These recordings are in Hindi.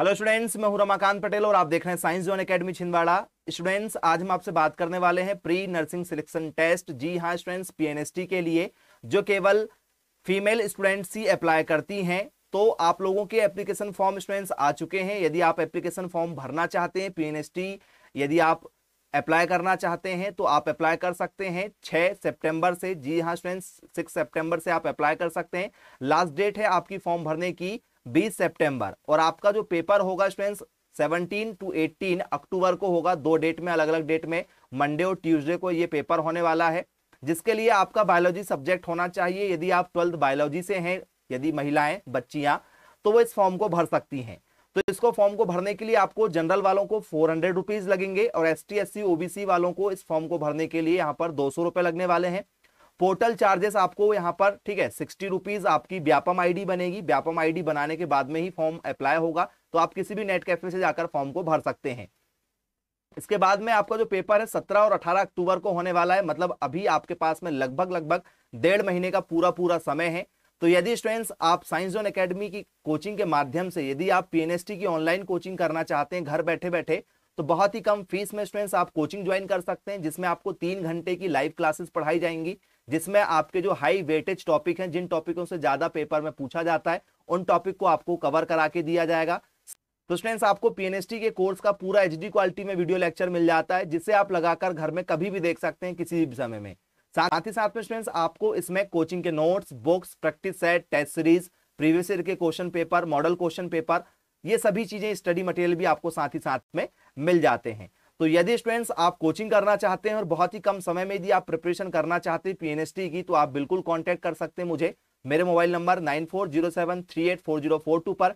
हेलो स्टूडेंट्स मैं हूं रमाकांत पटेल और आप देख रहे हैं science zone academy Chhindwara students आज हम आपसे बात करने वाले हैं प्री नर्सिंग सिलेक्शन टेस्ट जी हाँ स्टूडेंट्स पीएनएसटी के लिए जो केवल फीमेल स्टूडेंट्स ही अप्लाई करती हैं तो आप लोगों के एप्लीकेशन फॉर्म स्टूडेंट्स आ चुके हैं यदि आप एप्लीकेशन फॉर्म भरना चाहते हैं पी यदि आप अप्लाई करना चाहते हैं तो आप अप्लाई कर सकते हैं 6 सितंबर से जी हाँ स्टूडेंट्स 6 सितंबर से आप अप्लाई कर सकते हैं लास्ट डेट है आपकी फॉर्म भरने की बीस सितंबर और आपका जो पेपर होगा स्टूडेंट्स 17 टू 18 अक्टूबर को होगा दो डेट में अलग अलग डेट में मंडे और ट्यूसडे को ये पेपर होने वाला है जिसके लिए आपका बायोलॉजी सब्जेक्ट होना चाहिए यदि आप ट्वेल्थ बायोलॉजी से हैं यदि महिलाएं बच्चियां तो वो इस फॉर्म को भर सकती हैं तो इसको फॉर्म को भरने के लिए आपको जनरल वालों को फोर हंड्रेड रुपीज लगेंगे और S T S C OBC वालों को इस फॉर्म को भरने के लिए यहाँ पर दो सौ रुपए लगने वाले हैं पोर्टल चार्जेस आपको यहाँ पर ठीक है सिक्सटी रुपीज आपकी व्यापम आईडी बनेगी व्यापम आईडी बनाने के बाद में ही फॉर्म अप्लाई होगा तो आप किसी भी नेट कैफे से जाकर फॉर्म को भर सकते हैं इसके बाद में आपका जो पेपर है सत्रह और अठारह अक्टूबर को होने वाला है मतलब अभी आपके पास में लगभग लगभग डेढ़ महीने का पूरा पूरा समय है तो यदि स्टूडेंट्स आप साइंस जोन एकेडमी की कोचिंग के माध्यम से यदि आप पीएनएसटी की ऑनलाइन कोचिंग करना चाहते हैं घर बैठे बैठे तो बहुत ही कम फीस में स्टूडेंट्स आप कोचिंग ज्वाइन कर सकते हैं जिसमें आपको तीन घंटे की लाइव क्लासेस पढ़ाई जाएंगी जिसमें आपके जो हाई वेटेज टॉपिक हैं जिन टॉपिकों से ज्यादा पेपर में पूछा जाता है उन टॉपिक को आपको कवर करा के दिया जाएगा तो फ्रेंड्स आपको पीएनएसटी के कोर्स का पूरा एच क्वालिटी में वीडियो लेक्चर मिल जाता है जिसे आप लगाकर घर में कभी भी देख सकते हैं किसी भी समय में साथ ही साथ में फ्रेंड्स आपको इसमें कोचिंग के notes books practice set test series previous year के question paper model question paper ये सभी चीजें स्टडी मटेरियल भी आपको साथ ही साथ में मिल जाते हैं तो यदि स्टूडेंट्स आप कोचिंग करना चाहते हैं और बहुत ही कम समय में यदि आप प्रिपरेशन करना चाहते हैं पीएनएसटी की तो आप बिल्कुल कांटेक्ट कर सकते हैं मुझे मेरे mobile number nine four zero seven three eight four zero four two पर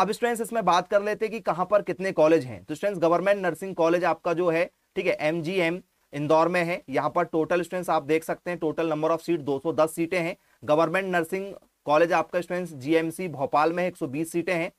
अब स्टूडेंट्स इसमें बात कर लेते हैं कि कहां पर कितने कॉलेज हैं तो स्टूडेंट्स गवर्नमेंट नर्सिंग कॉलेज आपका जो है ठीक है एम इंदौर में है यहाँ पर टोटल स्टूडेंट्स आप देख सकते हैं टोटल नंबर ऑफ सीट 210 सीटें हैं गवर्नमेंट नर्सिंग कॉलेज आपका स्टूडेंट्स जीएमसी भोपाल में बीस सीटें हैं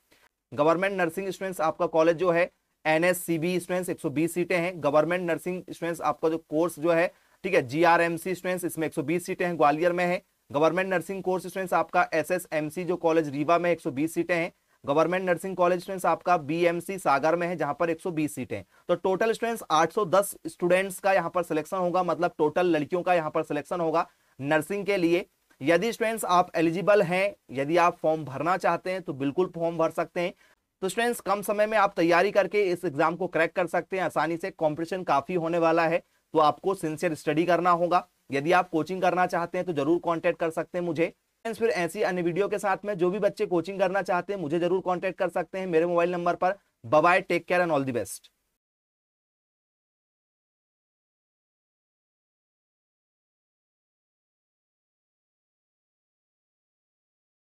गवर्नमेंट नर्सिंग स्टूडेंट्स आपका कॉलेज जो है N S C B students एक सीटें हैं गवर्नमेंट नर्सिंग स्टूडेंट्स आपका जो कोर्स जो है ठीक है G R M C students इसमें 120 सीटें हैं ग्वालियर में है गवर्नमेंट नर्सिंग कोर्स स्टूडेंट्स आपका एस एस एम सी जो कॉलेज रीवा में 120 सीटें हैं गवर्नमेंट नर्सिंग कॉलेज स्टूडेंट्स आपका बीएमसी सागर में है जहां पर 120 सीटें तो टोटल स्टूडेंट्स दस स्टूडेंट्स का यहाँ पर सिलेक्शन होगा मतलब टोटल लड़कियों का यहाँ पर सिलेक्शन होगा नर्सिंग के लिए यदि स्टूडेंट्स आप एलिजिबल हैं यदि आप फॉर्म भरना चाहते हैं तो बिल्कुल फॉर्म भर सकते हैं तो स्टूडेंट्स कम समय में आप तैयारी करके इस एग्जाम को क्रैक कर सकते हैं आसानी से कॉम्पिटिशन काफी होने वाला है तो आपको सिंसियर स्टडी करना होगा यदि आप कोचिंग करना चाहते हैं तो जरूर कॉन्टेक्ट कर सकते हैं मुझे फिर ऐसी अन्य वीडियो के साथ में जो भी बच्चे कोचिंग करना चाहते हैं मुझे जरूर कॉन्टेक्ट कर सकते हैं मेरे मोबाइल नंबर पर bye take care and all the best